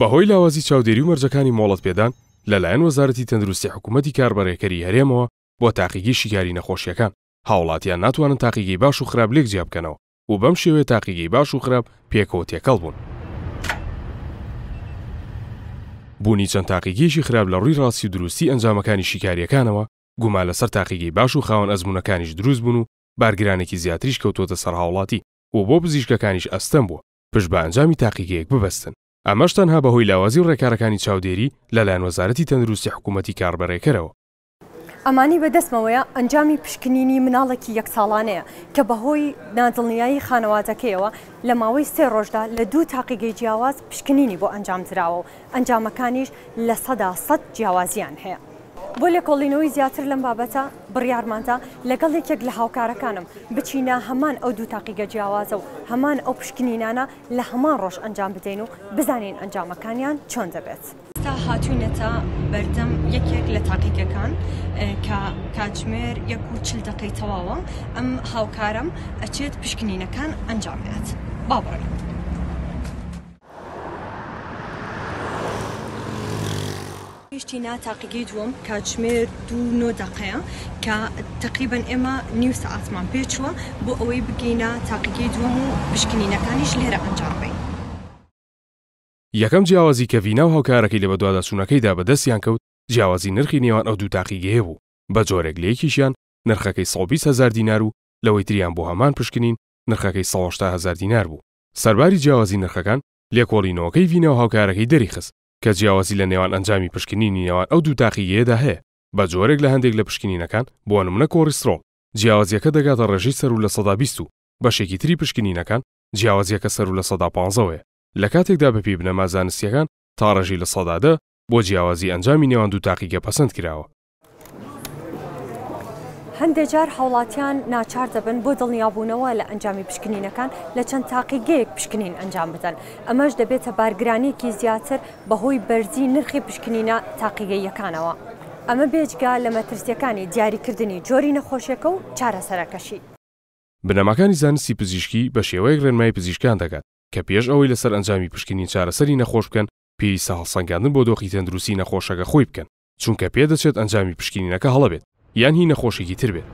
بەهۆی لاوازی چاودێری و مەرجەکانی مۆڵەت پێدان لەلایەن وەزارەتی تەندروستی حکوومەتی کاربڕێکەری هەرێمەوە بۆ تاقیگی شیگاری نەخۆشیەکان هاوڵاتیان ناتوانن تاقیگەی باش و خراپ لێک جیا بکەنەوە و بەم شێوەیە تاقیگەی باش و خراپ پێکەوە تێکەڵ بوون بوونی چەند تاقیگەیشی خراپ لە ڕووی ڕاستی دروستی ئەنجامەکانی شیکاریەکانەوە گوما لەسەر تاقیگەی باش و خاوەن ئەزمونونەکانیش دروست بوون و بارگرانێکی زیاتریش کەوتۆتە سەر هاوڵاتی و بۆ پزیشکەکانیش ئەستەم بووە پشت بە ئەنجامی تاقیگەیەک ببەستن ئەمەش تەنها بەهۆی لاوازی ڕێکارەکانی چاودێری لەلایەن وەزارەتی تەندروستی حکوومەتی کاربەرێکەرەوە ئەمانی بەدەستمەوەیە ئەنجامی پشکنینی مناڵێکی یەک ساڵانەیە کە بەهۆی نادڵنیایی خانەوادەکەیەوە لە ماوەی سێ ڕۆژدا لە دوو تاقیگەی جیاواز پشکنینی بۆ ئەنجام دراوە و ئەنجامەکانیش لە سەدا سەد جیاوازیان هەیە. بۆ لێکۆڵینەوەی زیاتر لەم بابەتە بڕیارمانتە لەگەڵ یەکێک لە هاوکارەکانم بچینە هەمان ئەو دوو تاقیگە جیاوازە و هەمان ئەو پشکنینانە لە هەمان ڕۆژ ئەنجام بدەین و بزانین ئەنجامەکانیان چۆن دەبێت. تا هاتوینەتە بەردەم یەکێک لە تاقیگەکان کە کاتژمێر یەک و چل دەقەی تەواوە ئەم هاوکارم ئەچێت پشکنینەکان ئەنجام بێت. با بڕێت. پیشتینا تاقیگەی دووەم کاتژمێر دوو نۆ دقەیە کە تقریبن ئێمە نیو سعاتمان پێچوە بۆ ئەوەی بگەینە تاقیگەی دووەم و پشکنینەکانیش لێرە ئەنجامڕین. یەکەم جیاوازی کە ڤینا و هاوکارەکەی لە بەدووادا سوونەکەیدا بەدەستیان کەوت جیاوازی نرخی نێوان ئەو دوو تاقیگەیە بوو بە جۆرێک لەیەکیشیان نرخەکەی 120هزار دینار و لەوەی تریان بۆ هەمان پشکنین نرخەکەی 1هزار دینار بوو سەرباری جیاوازی نرخەکان لێکۆڵینەوەکەی ڤینە و هاوکارەکەی دەریخست کە جیاوازی لە نێوان ئەنجامی پشکنینی نێوان ئەو دوو تاقی یەدا هەیە بە جۆرێک لە هەندێک لە پشکنینەکان بۆ نمونە کۆریسترۆ جیاوازیەکە دەگاتە ڕێژی سەر و لە سەدا بیست و بەشێکی تری پشکنینەکان جیاوازیەکە سەر و لە سەدا پانزەوەێ لە کاتێکدا بەپی بنەما زانستیەکان تا ڕژی لە سەدادە بۆ جیاوازی ئەنجامی نێوان دوو تاقیگە پەسەند کراوە هەندێک جار هاوڵاتیان ناچار دەبن بۆ دڵنیابوونەوە لە ئەنجامی پشکنینەکان لە چەند تاقیگەیەک پشکنین ئەنجام بدەن ئەمەش دەبێتە بارگرانێکی زیاتر بەهۆی بەرزی نرخی پشکنینە تاقیگەیەکانەوە. ئەمە بێجگا لە مەترسیەکانی دیاریکردنی جۆری نەخۆشیەکە و چارەسەرەکەشی. بنەماکانی زانستی پزیشکی بە شێوەیەک ڕێنمای پزیشکان دەکات کە پێش ئەوەی لەسەر ئەنجامی پشکنی چارەسەری نەخۆش بکەن پێویستە هەڵسەنگاندن بۆ دۆخی تەندروستی نەخۆشەکە خۆی بکەن چونکە پێدەچێت ئەنجامی پشکینەکە هەڵەبێت یان هی نەخۆشیی تر بێت